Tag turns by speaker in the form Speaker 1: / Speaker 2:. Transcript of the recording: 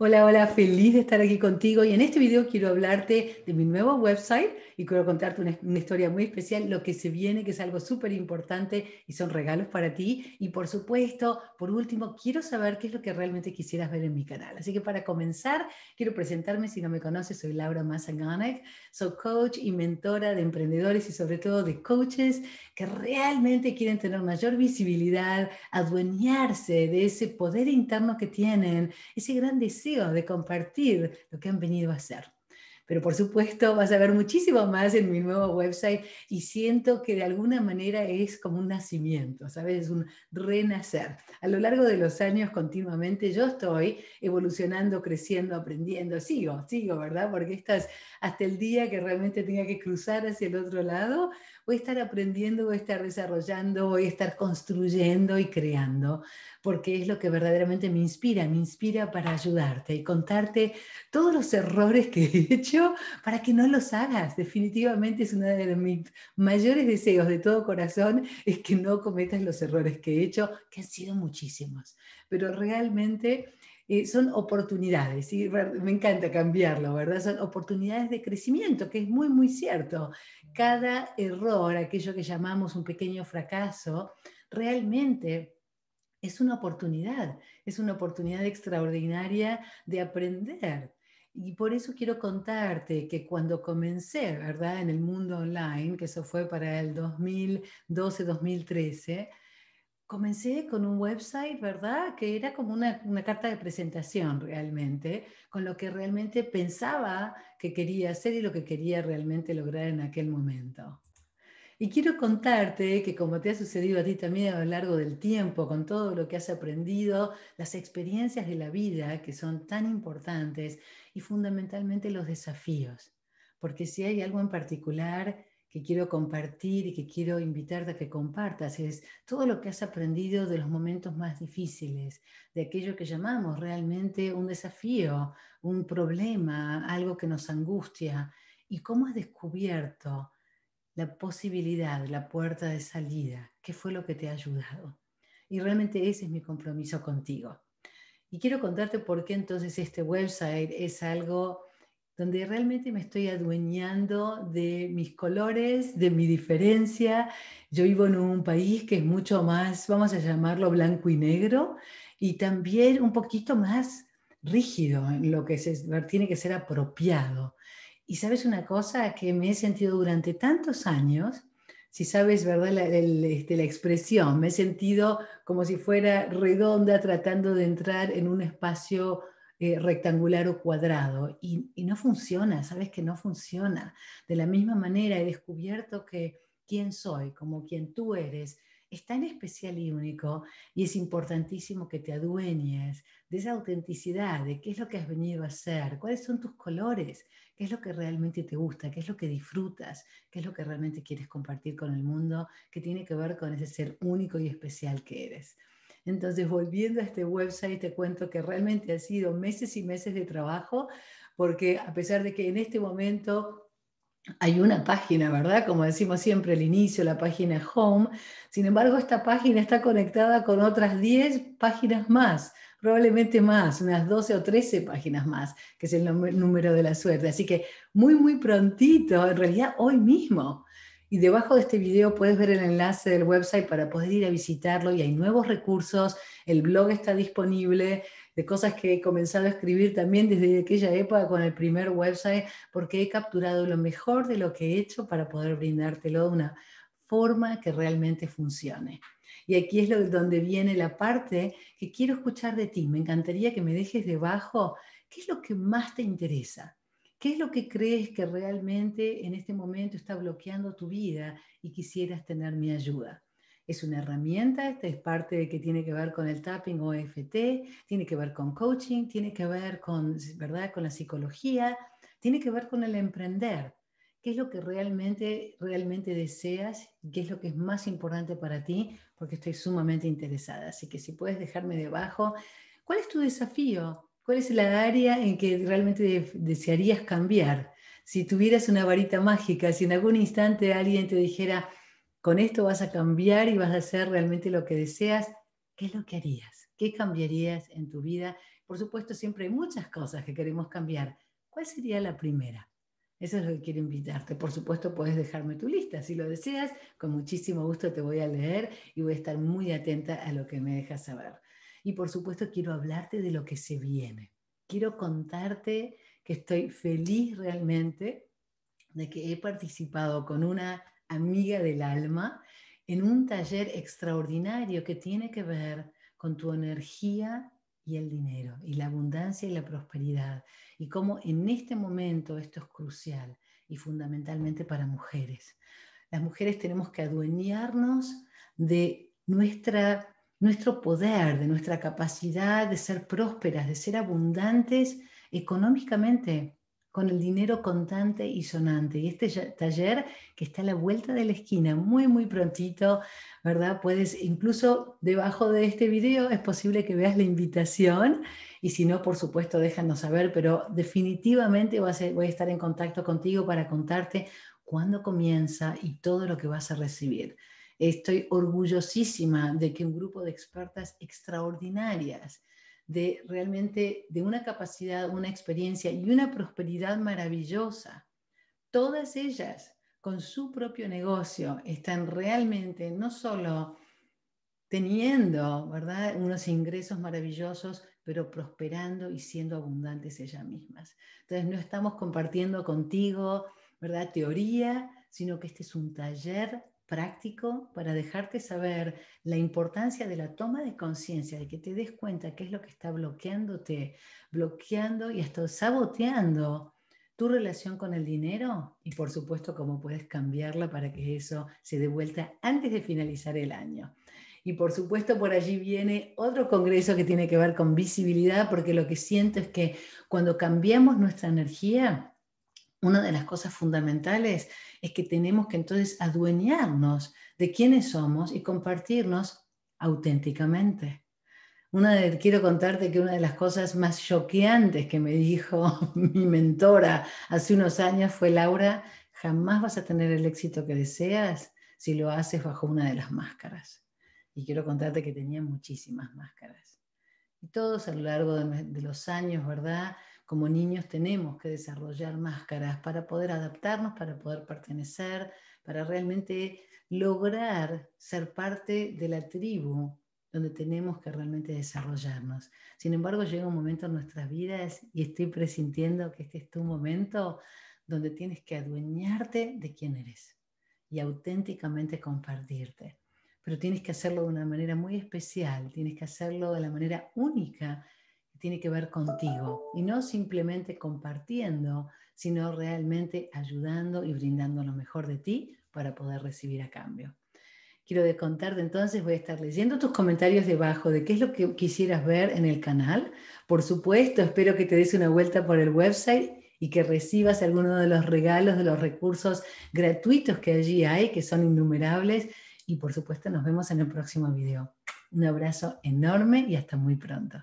Speaker 1: Hola, hola, feliz de estar aquí contigo y en este video quiero hablarte de mi nuevo website y quiero contarte una, historia muy especial, lo que se viene, que es algo súper importante y son regalos para ti. Y por supuesto, por último, quiero saber qué es lo que realmente quisieras ver en mi canal. Así que para comenzar, quiero presentarme, si no me conoces, soy Laura Mazanganek, soy coach y mentora de emprendedores y sobre todo de coaches que realmente quieren tener mayor visibilidad, adueñarse de ese poder interno que tienen, ese gran deseo de compartir lo que han venido a hacer. Pero por supuesto vas a ver muchísimo más en mi nuevo website y siento que de alguna manera es como un nacimiento, ¿sabes? Es un renacer. A lo largo de los años continuamente yo estoy evolucionando, creciendo, aprendiendo, sigo, sigo, ¿verdad? Porque estás hasta el día que realmente tenga que cruzar hacia el otro lado, voy a estar aprendiendo, voy a estar desarrollando, voy a estar construyendo y creando, porque es lo que verdaderamente me inspira, me inspira para ayudarte y contarte todos los errores que he hecho para que no los hagas. Definitivamente es uno de mis mayores deseos de todo corazón, es que no cometas los errores que he hecho, que han sido muchísimos, pero realmente son oportunidades, y me encanta cambiarlo, ¿verdad? Son oportunidades de crecimiento, que es muy, muy cierto. Cada error, aquello que llamamos un pequeño fracaso, realmente es una oportunidad, es una oportunidad extraordinaria de aprender. Y por eso quiero contarte que cuando comencé, ¿verdad? En el mundo online, que eso fue para el 2012-2013, comencé con un website, ¿verdad? Que era como una, carta de presentación realmente, con lo que realmente pensaba que quería hacer y lo que quería realmente lograr en aquel momento. Y quiero contarte que como te ha sucedido a ti también a lo largo del tiempo, con todo lo que has aprendido, las experiencias de la vida que son tan importantes y fundamentalmente los desafíos, porque si hay algo en particular que quiero compartir y que quiero invitarte a que compartas es todo lo que has aprendido de los momentos más difíciles, de aquello que llamamos realmente un desafío, un problema, algo que nos angustia, y cómo has descubierto la posibilidad, la puerta de salida, qué fue lo que te ha ayudado. Y realmente ese es mi compromiso contigo. Y quiero contarte por qué entonces este website es algo donde realmente me estoy adueñando de mis colores, de mi diferencia. Yo vivo en un país que es mucho más, vamos a llamarlo blanco y negro, y también un poquito más rígido en lo que se, tiene que ser apropiado. Y sabes una cosa que me he sentido durante tantos años, si sabes, ¿verdad? la este, expresión, me he sentido como si fuera redonda tratando de entrar en un espacio eh, rectangular o cuadrado y, no funciona, sabes que no funciona. De la misma manera he descubierto que quién soy, como quien tú eres, es tan especial y único y es importantísimo que te adueñes de esa autenticidad, de qué es lo que has venido a hacer, cuáles son tus colores, qué es lo que realmente te gusta, qué es lo que disfrutas, qué es lo que realmente quieres compartir con el mundo, que tiene que ver con ese ser único y especial que eres. Entonces, volviendo a este website, te cuento que realmente ha sido meses y meses de trabajo, porque a pesar de que en este momento hay una página, ¿verdad? Como decimos siempre al inicio, la página home. Sin embargo, esta página está conectada con otras 10 páginas más, probablemente más, unas 12 o 13 páginas más, que es el número de la suerte. Así que muy, muy prontito, en realidad hoy mismo, y debajo de este video puedes ver el enlace del website para poder ir a visitarlo y hay nuevos recursos, el blog está disponible, de cosas que he comenzado a escribir también desde aquella época con el primer website, porque he capturado lo mejor de lo que he hecho para poder brindártelo de una forma que realmente funcione. Y aquí es lo, donde viene la parte que quiero escuchar de ti. Me encantaría que me dejes debajo qué es lo que más te interesa. ¿Qué es lo que crees que realmente en este momento está bloqueando tu vida y quisieras tener mi ayuda? Es una herramienta, esta es parte de que tiene que ver con el tapping o EFT, tiene que ver con coaching, tiene que ver con, ¿verdad? con la psicología, tiene que ver con el emprender. ¿Qué es lo que realmente, realmente deseas? ¿Qué es lo que es más importante para ti? Porque estoy sumamente interesada. Así que si puedes dejarme debajo, ¿cuál es tu desafío? ¿Cuál es la área en que realmente desearías cambiar? Si tuvieras una varita mágica, si en algún instante alguien te dijera, con esto vas a cambiar y vas a hacer realmente lo que deseas, ¿qué es lo que harías? ¿Qué cambiarías en tu vida? Por supuesto, siempre hay muchas cosas que queremos cambiar. ¿Cuál sería la primera? Eso es lo que quiero invitarte. Por supuesto, puedes dejarme tu lista. Si lo deseas, con muchísimo gusto te voy a leer y voy a estar muy atenta a lo que me dejas saber y por supuesto quiero hablarte de lo que se viene. Quiero contarte que estoy feliz realmente de que he participado con una amiga del alma en un taller extraordinario que tiene que ver con tu energía y el dinero, y la abundancia y la prosperidad, y cómo en este momento esto es crucial y fundamentalmente para mujeres. Las mujeres tenemos que adueñarnos de nuestra nuestro poder, de nuestra capacidad de ser prósperas, de ser abundantes económicamente con el dinero contante y sonante. Y este taller que está a la vuelta de la esquina, muy, muy prontito, ¿verdad? Puedes, incluso debajo de este video es posible que veas la invitación y si no, por supuesto, déjanos saber, pero definitivamente voy a, voy a estar en contacto contigo para contarte cuándo comienza y todo lo que vas a recibir. Estoy orgullosísima de que un grupo de expertas extraordinarias, de realmente de una capacidad, una experiencia y una prosperidad maravillosa, todas ellas con su propio negocio están realmente no solo teniendo, ¿verdad? Unos ingresos maravillosos, pero prosperando y siendo abundantes ellas mismas. Entonces, no estamos compartiendo contigo, ¿verdad? Teoría, sino que este es un taller práctico para dejarte saber la importancia de la toma de conciencia, de que te des cuenta qué es lo que está bloqueándote, bloqueando y hasta saboteando tu relación con el dinero y por supuesto cómo puedes cambiarla para que eso se dé vuelta antes de finalizar el año. Y por supuesto por allí viene otro congreso que tiene que ver con visibilidad, porque lo que siento es que cuando cambiamos nuestra energía, una de las cosas fundamentales es que tenemos que entonces adueñarnos de quiénes somos y compartirnos auténticamente. Una quiero contarte que una de las cosas más choqueantes que me dijo mi mentora hace unos años fue Laura, jamás vas a tener el éxito que deseas si lo haces bajo una de las máscaras. Y quiero contarte que tenía muchísimas máscaras. Y todos a lo largo de los años, ¿verdad? como niños tenemos que desarrollar máscaras para poder adaptarnos, para poder pertenecer, para realmente lograr ser parte de la tribu donde tenemos que realmente desarrollarnos. Sin embargo, llega un momento en nuestras vidas y estoy presintiendo que este es tu momento donde tienes que adueñarte de quién eres y auténticamente compartirte. Pero tienes que hacerlo de una manera muy especial, tienes que hacerlo de la manera única tiene que ver contigo y no simplemente compartiendo, sino realmente ayudando y brindando lo mejor de ti para poder recibir a cambio. Quiero de contarte entonces, voy a estar leyendo tus comentarios debajo de qué es lo que quisieras ver en el canal. Por supuesto, espero que te des una vuelta por el website y que recibas alguno de los regalos, de los recursos gratuitos que allí hay, que son innumerables. Y por supuesto, nos vemos en el próximo video. Un abrazo enorme y hasta muy pronto.